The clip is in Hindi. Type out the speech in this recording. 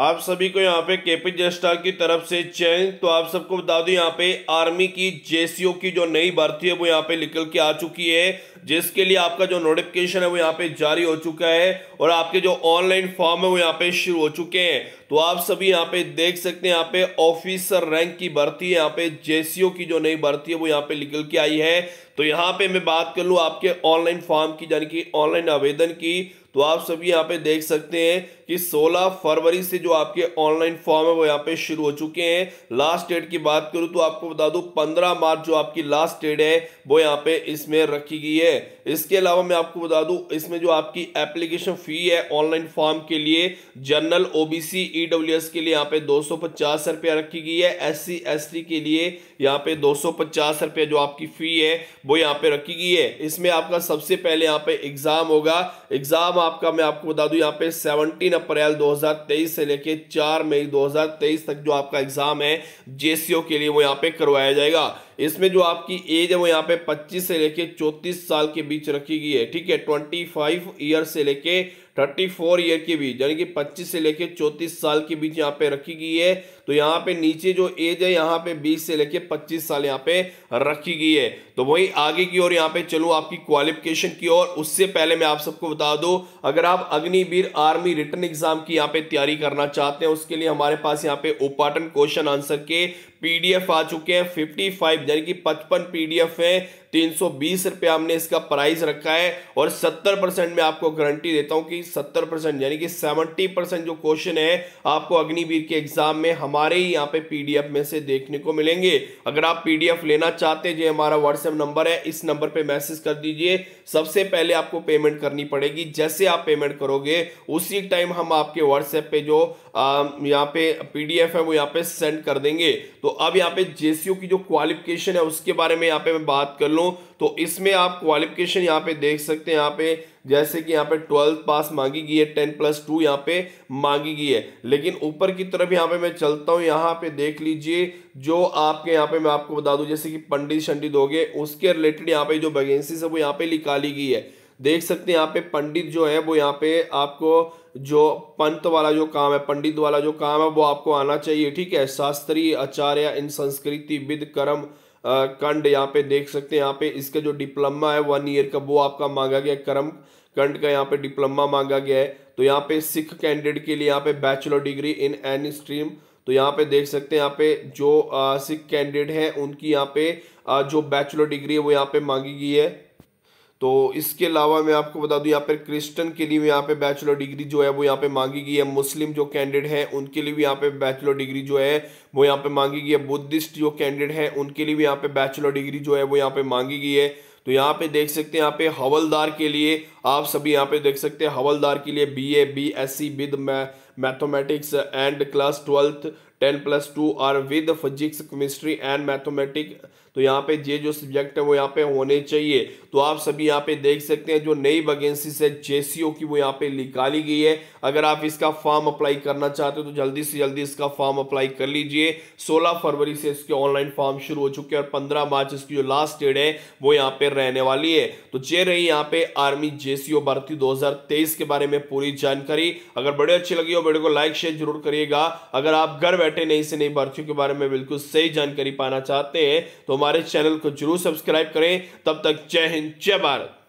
आप सभी को यहाँ पे केपी जस्टा की तरफ से चयन तो आप सबको बता दूं यहाँ पे आर्मी की जेसीओ की जो नई भर्ती है वो यहाँ पे निकल के आ चुकी है जिसके लिए आपका जो नोटिफिकेशन है वो यहाँ पे जारी हो चुका है और आपके जो ऑनलाइन फॉर्म है वो यहाँ पे शुरू हो चुके हैं तो आप सभी यहाँ पे देख सकते हैं यहाँ पे ऑफिसर रैंक की भर्ती है यहाँ पे जेसीओ की जो नई भर्ती है वो यहाँ पे निकल के आई है तो यहाँ पे मैं बात कर लूँ आपके ऑनलाइन फॉर्म की यानी कि ऑनलाइन आवेदन की तो आप सभी यहाँ पे देख सकते हैं कि 16 फरवरी से जो आपके ऑनलाइन फॉर्म है वो यहाँ पे शुरू हो चुके हैं लास्ट डेट की बात करूँ तो आपको बता दूँ 15 मार्च जो आपकी लास्ट डेट है वो यहाँ पे इसमें रखी गई है इसके अलावा मैं आपको बता दूँ इसमें जो आपकी एप्लीकेशन फ़ी है ऑनलाइन फॉर्म के लिए जनरल ओ बी के लिए यहाँ पे दो रुपया रखी गई है एस सी के लिए यहाँ पे दो रुपया जो आपकी फ़ी है वो यहाँ पे रखी गई है इसमें आपका सबसे पहले यहाँ पे एग्ज़ाम होगा एग्ज़ाम आपका मैं आपको बता दूँ यहाँ पे सेवनटीन अप्रैल 2023 से लेकर 4 मई 2023 तक जो आपका एग्जाम है जेसीओ के लिए वो यहाँ पे करवाया जाएगा इसमें जो आपकी एज है वो यहाँ पे 25 से लेके 34 साल के बीच रखी गई है ठीक है 25 ईयर से लेके 34 ईयर के बीच यानी कि 25 से लेके 34 साल के बीच यहाँ पे रखी गई है तो यहाँ पे नीचे जो एज है यहाँ पे 20 से लेके 25 साल यहाँ पे रखी गई है तो वही आगे की ओर यहाँ पे चलो आपकी क्वालिफिकेशन की ओर उससे पहले मैं आप सबको बता दू अगर आप अग्निवीर आर्मी रिटर्न एग्जाम की यहाँ पे तैयारी करना चाहते हैं उसके लिए हमारे पास यहाँ पे उपाटन क्वेश्चन आंसर के पीडीएफ आ चुके हैं 55 यानी कि 55 पीडीएफ है तीन सौ बीस रुपया हमने इसका प्राइस रखा है और सत्तर परसेंट में आपको गारंटी देता हूं कि सत्तर परसेंट यानी कि सेवेंटी परसेंट जो क्वेश्चन है आपको अग्निवीर के एग्जाम में हमारे ही यहाँ पे पीडीएफ में से देखने को मिलेंगे अगर आप पीडीएफ लेना चाहते हैं जो हमारा व्हाट्सएप नंबर है इस नंबर पर मैसेज कर दीजिए सबसे पहले आपको पेमेंट करनी पड़ेगी जैसे आप पेमेंट करोगे उसी टाइम हम आपके व्हाट्सएप पे जो यहाँ पे पी है वो यहाँ पे सेंड कर देंगे तो अब यहाँ पे जेसीओ की जो क्वालिफिकेशन है उसके बारे में यहाँ पे मैं बात कर लूँ तो इसमें आप क्वालिफिकेशन यहाँ पे देख सकते हैं यहाँ पे जैसे कि यहाँ पे ट्वेल्थ पास मांगी गई है टेन प्लस टू यहाँ पे मांगी गई है लेकिन ऊपर की तरफ यहाँ पे मैं चलता हूँ यहाँ पे देख लीजिए जो आपके यहाँ पे मैं आपको बता दूँ जैसे कि पंडित शंडित हो गए उसके रिलेटेड यहाँ पे जो वैकेंसीज है वो यहाँ पे निकाली गई है देख सकते हैं यहाँ पे पंडित जो है वो यहाँ पे आपको जो पंत वाला जो काम है पंडित वाला जो काम है वो आपको आना चाहिए ठीक है शास्त्रीय आचार्य इन संस्कृति विद कर्म कंड यहाँ पे देख सकते हैं यहाँ पे इसका जो डिप्लोमा है वन ईयर का वो आपका मांगा गया कर्म कंड का यहाँ पे डिप्लोमा मांगा गया है तो यहाँ पे सिख कैंडिडेट के लिए यहाँ पे bachelor degree in an stream तो यहाँ पे देख सकते हैं यहाँ पे जो सिख कैंडिडेट है उनकी यहाँ पे जो बैचलर डिग्री है वो यहाँ पे मांगी गई है तो इसके अलावा मैं आपको बता दूं यहाँ पर क्रिश्चियन के लिए यहाँ पे बैचलर डिग्री जो है वो यहाँ पे मांगी गई है मुस्लिम जो कैंडिडेट हैं उनके लिए भी यहाँ पे बैचलर डिग्री जो है वो यहाँ पे मांगी गई है बुद्धिस्ट जो कैंडिडेट हैं उनके लिए भी यहाँ पे बैचलर डिग्री जो है वो यहाँ पे मांगी गई है तो यहाँ पे देख सकते हैं यहाँ पे हवलदार के लिए आप सभी यहाँ पे देख सकते हैं हवलदार के लिए B A B S C with mathematics and class twelfth ten plus two or with physics chemistry and mathematic तो यहाँ पे ये जो सब्जेक्ट है वो यहाँ पे होने चाहिए तो आप सभी यहाँ पे देख सकते हैं जो नई वैकेंसी है जेसीओ की वो यहाँ पे निकाली गई है अगर आप इसका फॉर्म अप्लाई करना चाहते हो तो जल्दी से जल्दी इसका फॉर्म अप्लाई कर लीजिए 16 फरवरी से इसके ऑनलाइन फॉर्म शुरू हो चुके हैं और पंद्रह मार्च इसकी जो लास्ट डेट है वो यहाँ पे रहने वाली है तो जे रही यहाँ पे आर्मी जे भर्ती दो के बारे में पूरी जानकारी अगर बड़े अच्छी लगी हो वीडियो को लाइक शेयर जरूर करिएगा अगर आप घर बैठे नई से नई भर्तियों के बारे में बिल्कुल सही जानकारी पाना चाहते हैं तो हमारे चैनल को जरूर सब्सक्राइब करें तब तक जय हिंद जय भारत